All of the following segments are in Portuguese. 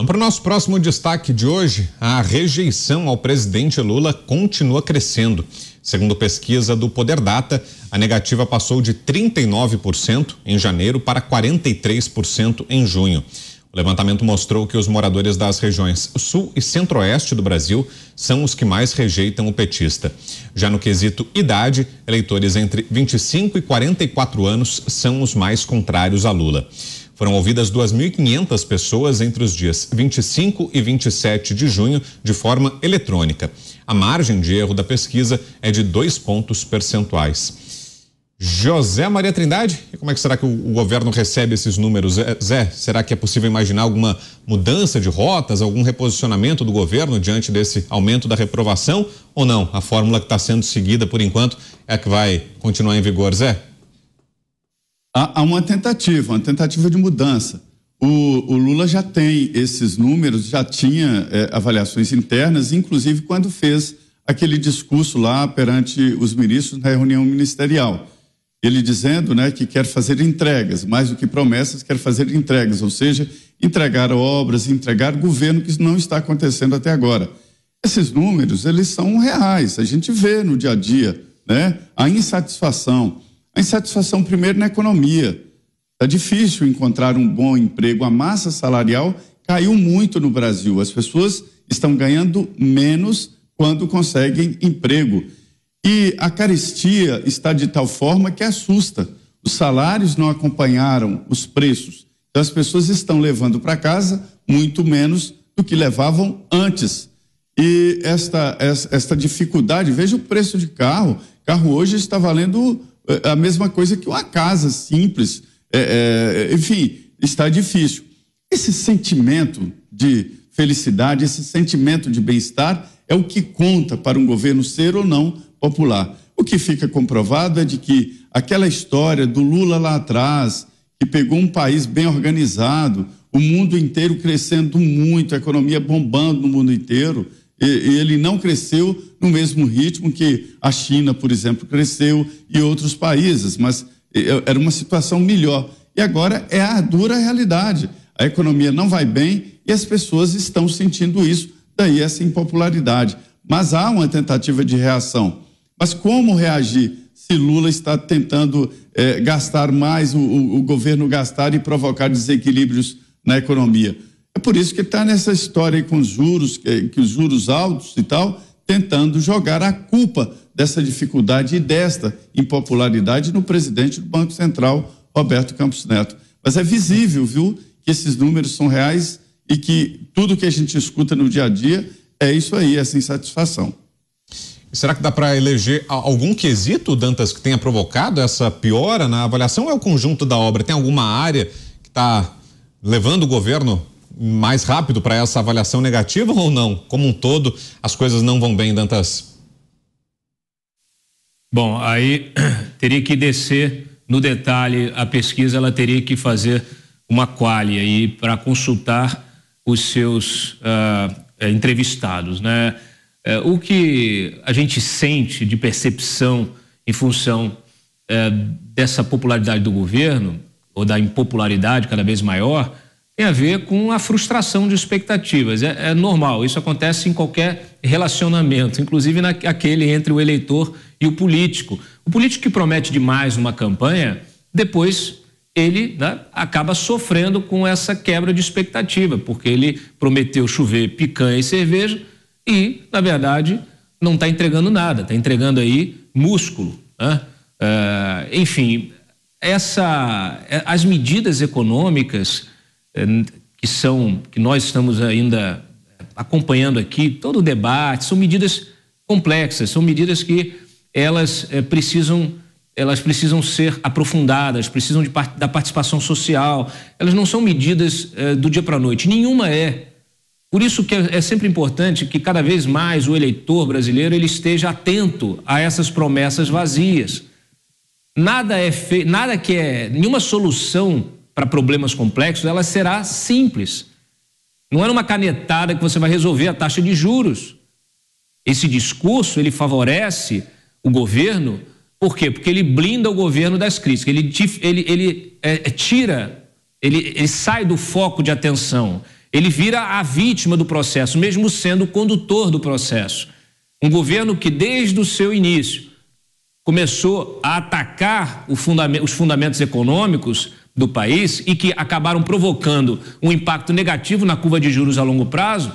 Vamos para o nosso próximo destaque de hoje. A rejeição ao presidente Lula continua crescendo. Segundo pesquisa do Poder Data, a negativa passou de 39% em janeiro para 43% em junho. O levantamento mostrou que os moradores das regiões sul e centro-oeste do Brasil são os que mais rejeitam o petista. Já no quesito idade, eleitores entre 25 e 44 anos são os mais contrários a Lula. Foram ouvidas 2.500 pessoas entre os dias 25 e 27 de junho de forma eletrônica. A margem de erro da pesquisa é de dois pontos percentuais. José Maria Trindade, como é que será que o, governo recebe esses números? É, Zé, será que é possível imaginar alguma mudança de rotas, algum reposicionamento do governo diante desse aumento da reprovação ou não? A fórmula que está sendo seguida por enquanto é a que vai continuar em vigor, Zé? Há, há uma tentativa, uma tentativa de mudança. O, o, Lula já tem esses números, já tinha é, avaliações internas, inclusive quando fez aquele discurso lá perante os ministros na reunião ministerial. Ele dizendo né, que quer fazer entregas, mais do que promessas, quer fazer entregas, ou seja, entregar obras, entregar governo, que isso não está acontecendo até agora. Esses números, eles são reais, a gente vê no dia a dia, né? A insatisfação, a insatisfação, primeiro, na economia. Está difícil encontrar um bom emprego. A massa salarial caiu muito no Brasil. As pessoas estão ganhando menos quando conseguem emprego. E a carestia está de tal forma que assusta. Os salários não acompanharam os preços. Então, as pessoas estão levando para casa muito menos do que levavam antes. E esta, esta dificuldade, veja o preço de carro. Carro hoje está valendo é a mesma coisa que uma casa simples. É, é, é, enfim, está difícil. Esse sentimento de felicidade, esse sentimento de bem-estar é o que conta para um governo ser ou não popular. O que fica comprovado é de que aquela história do Lula lá atrás, que pegou um país bem organizado, o mundo inteiro crescendo muito, a economia bombando no mundo inteiro, ele não cresceu no mesmo ritmo que a China, por exemplo, cresceu e outros países, mas era uma situação melhor. E agora é a dura realidade. A economia não vai bem e as pessoas estão sentindo isso, daí essa impopularidade. Mas há uma tentativa de reação. Mas como reagir se Lula está tentando eh, gastar mais, o, o governo gastar e provocar desequilíbrios na economia? É por isso que está nessa história com os juros, que, que, os juros altos e tal, tentando jogar a culpa dessa dificuldade e desta impopularidade no presidente do Banco Central, Roberto Campos Neto. Mas é visível, viu, que esses números são reais e que tudo que a gente escuta no dia a dia é isso aí, essa insatisfação. Será que dá para eleger algum quesito, Dantas, que tenha provocado essa piora na avaliação? Ou é o conjunto da obra? Tem alguma área que está levando o governo mais rápido para essa avaliação negativa ou não? Como um todo, as coisas não vão bem, Dantas? Bom, aí teria que descer no detalhe a pesquisa, ela teria que fazer uma quali aí para consultar os seus uh, entrevistados, né? Uh, o que a gente sente de percepção em função uh, dessa popularidade do governo ou da impopularidade cada vez maior tem a ver com a frustração de expectativas. É, é normal, isso acontece em qualquer relacionamento, inclusive naquele entre o eleitor e o político. O político que promete demais uma campanha, depois ele né, acaba sofrendo com essa quebra de expectativa, porque ele prometeu chover picanha e cerveja e, na verdade, não está entregando nada, está entregando aí músculo. Né? Uh, enfim, essa, é, as medidas econômicas eh, que são que nós estamos ainda acompanhando aqui todo o debate são medidas complexas são medidas que elas é, precisam elas precisam ser aprofundadas precisam de, da participação social elas não são medidas é, do dia para a noite nenhuma é por isso que é, é sempre importante que cada vez mais o eleitor brasileiro ele esteja atento a essas promessas vazias nada é fe... nada que é nenhuma solução para problemas complexos, ela será simples. Não é numa canetada que você vai resolver a taxa de juros. Esse discurso ele favorece o governo, por quê? Porque ele blinda o governo das crises, ele, ele, ele é, é, tira, ele, ele sai do foco de atenção, ele vira a vítima do processo, mesmo sendo o condutor do processo. Um governo que desde o seu início começou a atacar fundamento, os fundamentos econômicos do país e que acabaram provocando um impacto negativo na curva de juros a longo prazo,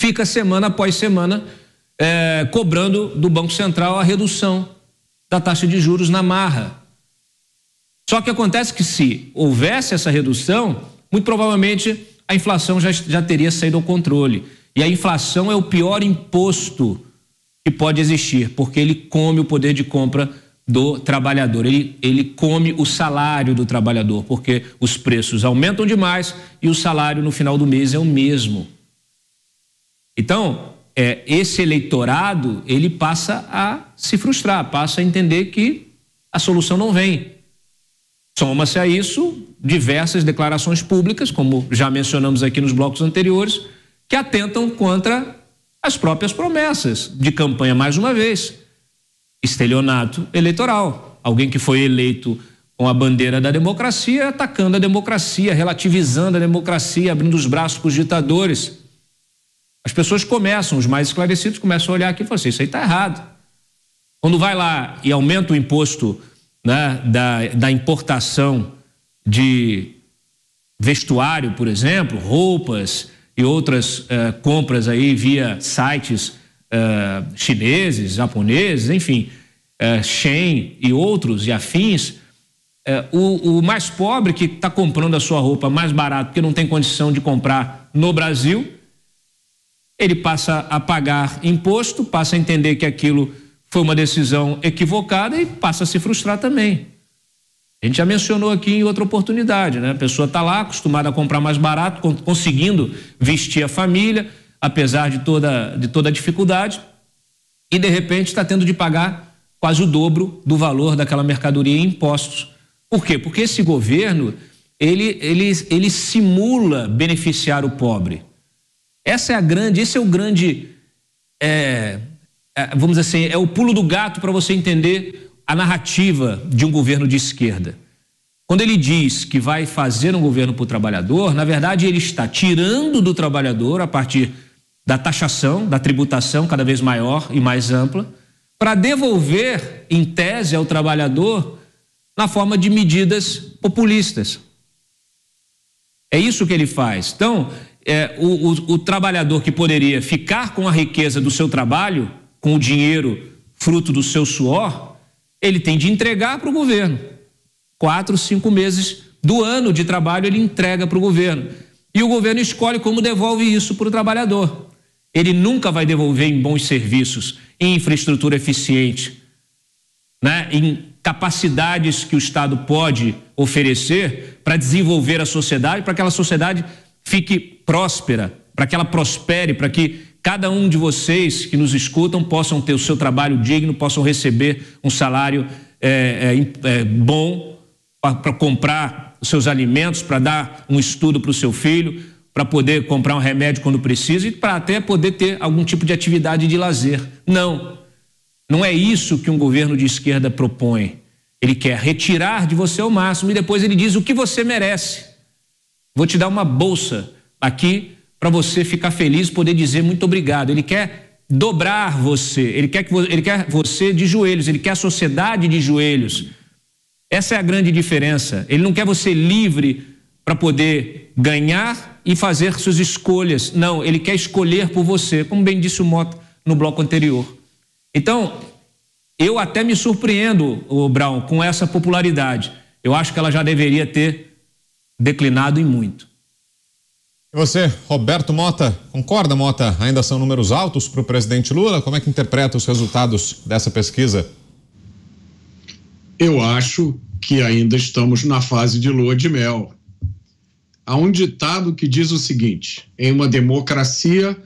fica semana após semana é, cobrando do Banco Central a redução da taxa de juros na marra. Só que acontece que se houvesse essa redução, muito provavelmente a inflação já, já teria saído ao controle. E a inflação é o pior imposto que pode existir, porque ele come o poder de compra do trabalhador. Ele, ele come o salário do trabalhador, porque os preços aumentam demais e o salário no final do mês é o mesmo. Então, é, esse eleitorado ele passa a se frustrar, passa a entender que a solução não vem. Soma-se a isso diversas declarações públicas, como já mencionamos aqui nos blocos anteriores, que atentam contra as próprias promessas de campanha mais uma vez estelionato eleitoral. Alguém que foi eleito com a bandeira da democracia, atacando a democracia, relativizando a democracia, abrindo os braços para os ditadores. As pessoas começam, os mais esclarecidos, começam a olhar aqui e falar assim: isso aí está errado. Quando vai lá e aumenta o imposto né, da, da importação de vestuário, por exemplo, roupas e outras eh, compras aí via sites eh, chineses, japoneses, enfim, uh, Shen e outros e afins, uh, o, o, mais pobre que está comprando a sua roupa mais barato porque não tem condição de comprar no Brasil, ele passa a pagar imposto, passa a entender que aquilo foi uma decisão equivocada e passa a se frustrar também. A gente já mencionou aqui em outra oportunidade, né? A pessoa está lá acostumada a comprar mais barato, conseguindo vestir a família, apesar de toda, de toda a dificuldade, e de repente está tendo de pagar quase o dobro do valor daquela mercadoria em impostos. Por quê? Porque esse governo ele, ele, ele simula beneficiar o pobre. Essa é a grande, esse é o grande, é, é vamos dizer assim, é o pulo do gato para você entender a narrativa de um governo de esquerda. Quando ele diz que vai fazer um governo para o trabalhador, na verdade ele está tirando do trabalhador, a partir da taxação, da tributação cada vez maior e mais ampla, para devolver, em tese, ao trabalhador na forma de medidas populistas. É isso que ele faz. Então, é, o, o, o trabalhador que poderia ficar com a riqueza do seu trabalho, com o dinheiro fruto do seu suor, ele tem de entregar para o governo. Quatro, cinco meses do ano de trabalho ele entrega para o governo. E o governo escolhe como devolve isso para o trabalhador. Ele nunca vai devolver em bons serviços, em infraestrutura eficiente, né? em capacidades que o Estado pode oferecer para desenvolver a sociedade, para que aquela sociedade fique próspera, para que ela prospere, para que cada um de vocês que nos escutam possam ter o seu trabalho digno, possam receber um salário é, é, é, bom para comprar os seus alimentos, para dar um estudo para o seu filho, para poder comprar um remédio quando precisa e para até poder ter algum tipo de atividade de lazer. Não. Não é isso que um governo de esquerda propõe. Ele quer retirar de você o máximo e depois ele diz o que você merece. Vou te dar uma bolsa aqui para você ficar feliz, poder dizer muito obrigado. Ele quer dobrar você, ele quer, que, ele quer você de joelhos, ele quer a sociedade de joelhos. Essa é a grande diferença. Ele não quer você livre para poder ganhar e fazer suas escolhas. Não, ele quer escolher por você, como bem disse o Mota no bloco anterior. Então, eu até me surpreendo, o Brown, com essa popularidade. Eu acho que ela já deveria ter declinado e muito. E você, Roberto Mota, concorda, Mota? Ainda são números altos para o presidente Lula? Como é que interpreta os resultados dessa pesquisa? Eu acho que ainda estamos na fase de lua de mel. Há um ditado que diz o seguinte: em uma democracia,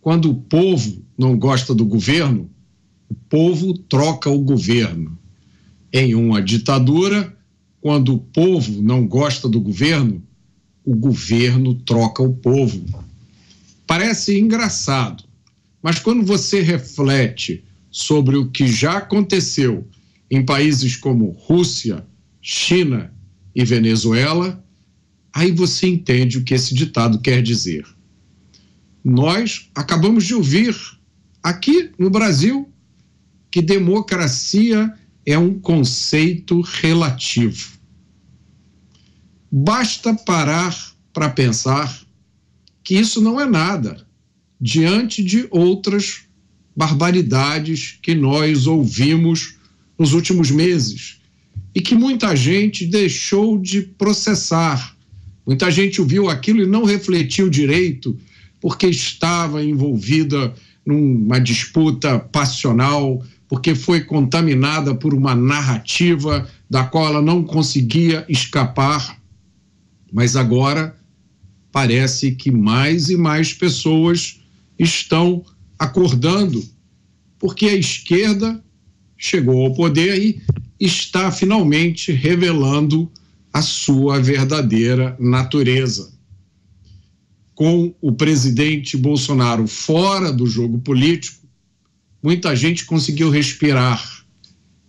quando o povo não gosta do governo, o povo troca o governo. Em uma ditadura, quando o povo não gosta do governo, o governo troca o povo. Parece engraçado, mas quando você reflete sobre o que já aconteceu em países como Rússia, China e Venezuela, Aí você entende o que esse ditado quer dizer. Nós acabamos de ouvir aqui no Brasil que democracia é um conceito relativo. Basta parar para pensar que isso não é nada diante de outras barbaridades que nós ouvimos nos últimos meses e que muita gente deixou de processar Muita gente viu aquilo e não refletiu direito, porque estava envolvida numa disputa passional, porque foi contaminada por uma narrativa da qual ela não conseguia escapar. Mas agora parece que mais e mais pessoas estão acordando, porque a esquerda chegou ao poder e está finalmente revelando a sua verdadeira natureza. Com o presidente Bolsonaro fora do jogo político, muita gente conseguiu respirar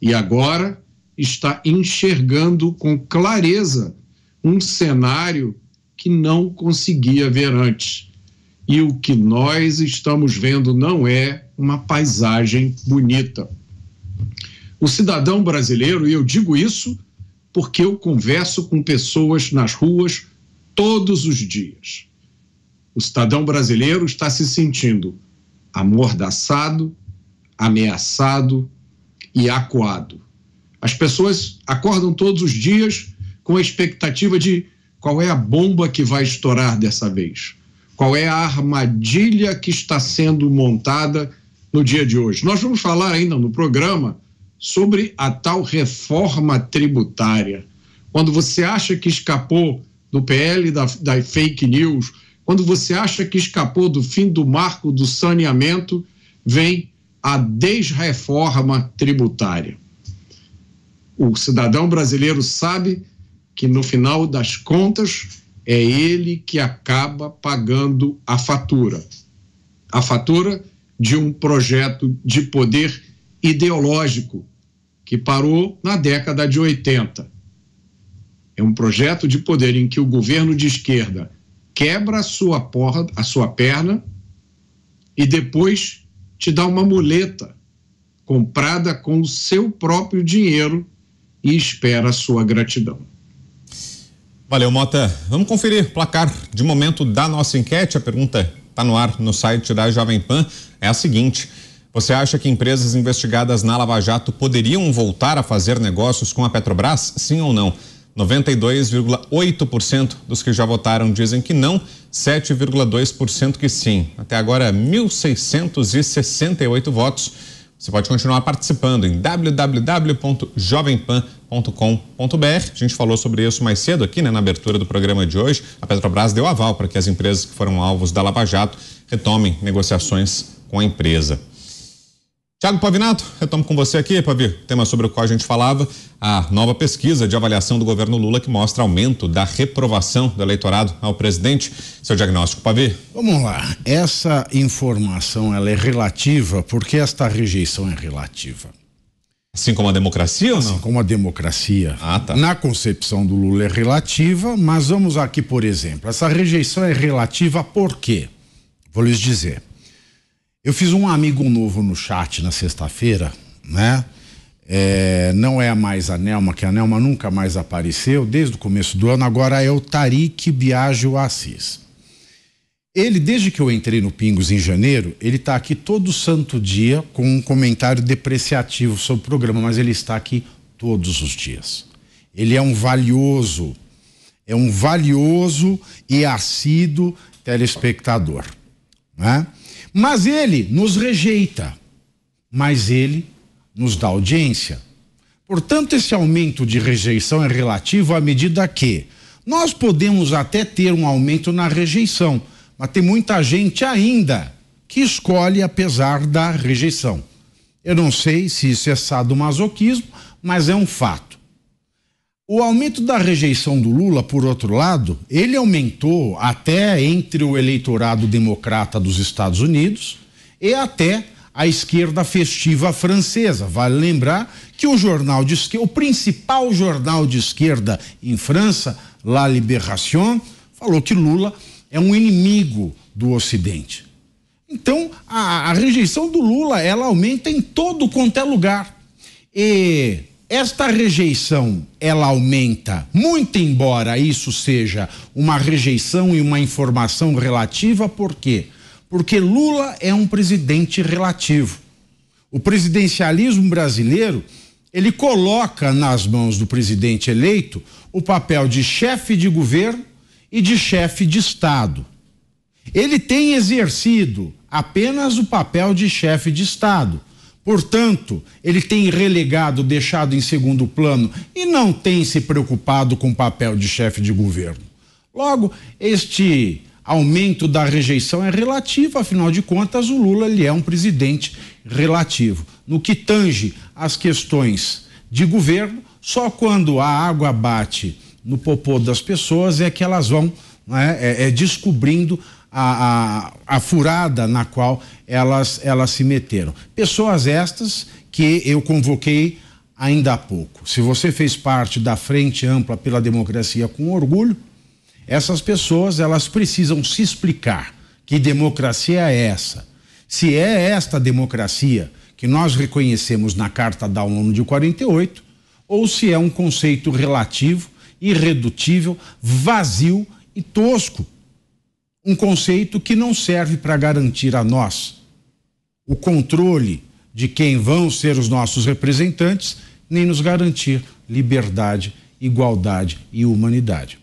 e agora está enxergando com clareza um cenário que não conseguia ver antes. E o que nós estamos vendo não é uma paisagem bonita. O cidadão brasileiro, e eu digo isso porque eu converso com pessoas nas ruas todos os dias. O cidadão brasileiro está se sentindo amordaçado, ameaçado e acuado. As pessoas acordam todos os dias com a expectativa de qual é a bomba que vai estourar dessa vez, qual é a armadilha que está sendo montada no dia de hoje. Nós vamos falar ainda no programa sobre a tal reforma tributária. Quando você acha que escapou do PL da, da fake news, quando você acha que escapou do fim do marco do saneamento, vem a desreforma tributária. O cidadão brasileiro sabe que, no final das contas, é ele que acaba pagando a fatura. A fatura de um projeto de poder ideológico que parou na década de 80. É um projeto de poder em que o governo de esquerda quebra a sua, porra, a sua perna e depois te dá uma muleta comprada com o seu próprio dinheiro e espera a sua gratidão. Valeu, Mota. Vamos conferir o placar de momento da nossa enquete. A pergunta está no ar no site da Jovem Pan. É a seguinte. Você acha que empresas investigadas na Lava Jato poderiam voltar a fazer negócios com a Petrobras? Sim ou não? 92,8% dos que já votaram dizem que não, 7,2% que sim. Até agora, 1.668 votos. Você pode continuar participando em www.jovempan.com.br. A gente falou sobre isso mais cedo aqui, né, na abertura do programa de hoje. A Petrobras deu aval para que as empresas que foram alvos da Lava Jato retomem negociações com a empresa. Tiago Pavinato, retomo com você aqui, Pavi. Tema sobre o qual a gente falava, a nova pesquisa de avaliação do governo Lula que mostra aumento da reprovação do eleitorado ao presidente. Seu diagnóstico, Pavi. Vamos lá. Essa informação ela é relativa porque esta rejeição é relativa. Assim como a democracia assim ou não? Assim como a democracia. Ah, tá. Na concepção do Lula é relativa, mas vamos aqui, por exemplo. Essa rejeição é relativa por quê? Vou lhes dizer. Eu fiz um amigo novo no chat na sexta-feira, né? É, não é mais a Nelma, que a Nelma nunca mais apareceu desde o começo do ano, agora é o Tariq Biagio Assis. Ele, desde que eu entrei no Pingos em janeiro, ele está aqui todo santo dia com um comentário depreciativo sobre o programa, mas ele está aqui todos os dias. Ele é um valioso, é um valioso e assíduo telespectador, né? Mas ele nos rejeita, mas ele nos dá audiência. Portanto, esse aumento de rejeição é relativo à medida que nós podemos até ter um aumento na rejeição, mas tem muita gente ainda que escolhe apesar da rejeição. Eu não sei se isso é sadomasoquismo, mas é um fato. O aumento da rejeição do Lula, por outro lado, ele aumentou até entre o eleitorado democrata dos Estados Unidos e até a esquerda festiva francesa. Vale lembrar que o jornal de esquerda, o principal jornal de esquerda em França, La Libération, falou que Lula é um inimigo do Ocidente. Então, a, a rejeição do Lula ela aumenta em todo quanto é lugar. E esta rejeição ela aumenta, muito embora isso seja uma rejeição e uma informação relativa, por quê? Porque Lula é um presidente relativo. O presidencialismo brasileiro, ele coloca nas mãos do presidente eleito o papel de chefe de governo e de chefe de Estado. Ele tem exercido apenas o papel de chefe de Estado Portanto, ele tem relegado, deixado em segundo plano e não tem se preocupado com o papel de chefe de governo. Logo, este aumento da rejeição é relativo, afinal de contas, o Lula ele é um presidente relativo. No que tange às questões de governo, só quando a água bate no popô das pessoas é que elas vão né, é, é descobrindo a, a, a furada na qual elas, elas se meteram. Pessoas estas que eu convoquei ainda há pouco. Se você fez parte da Frente Ampla pela Democracia com orgulho, essas pessoas elas precisam se explicar que democracia é essa. Se é esta democracia que nós reconhecemos na Carta da ONU de 48, ou se é um conceito relativo, irredutível, vazio e tosco um conceito que não serve para garantir a nós o controle de quem vão ser os nossos representantes, nem nos garantir liberdade, igualdade e humanidade.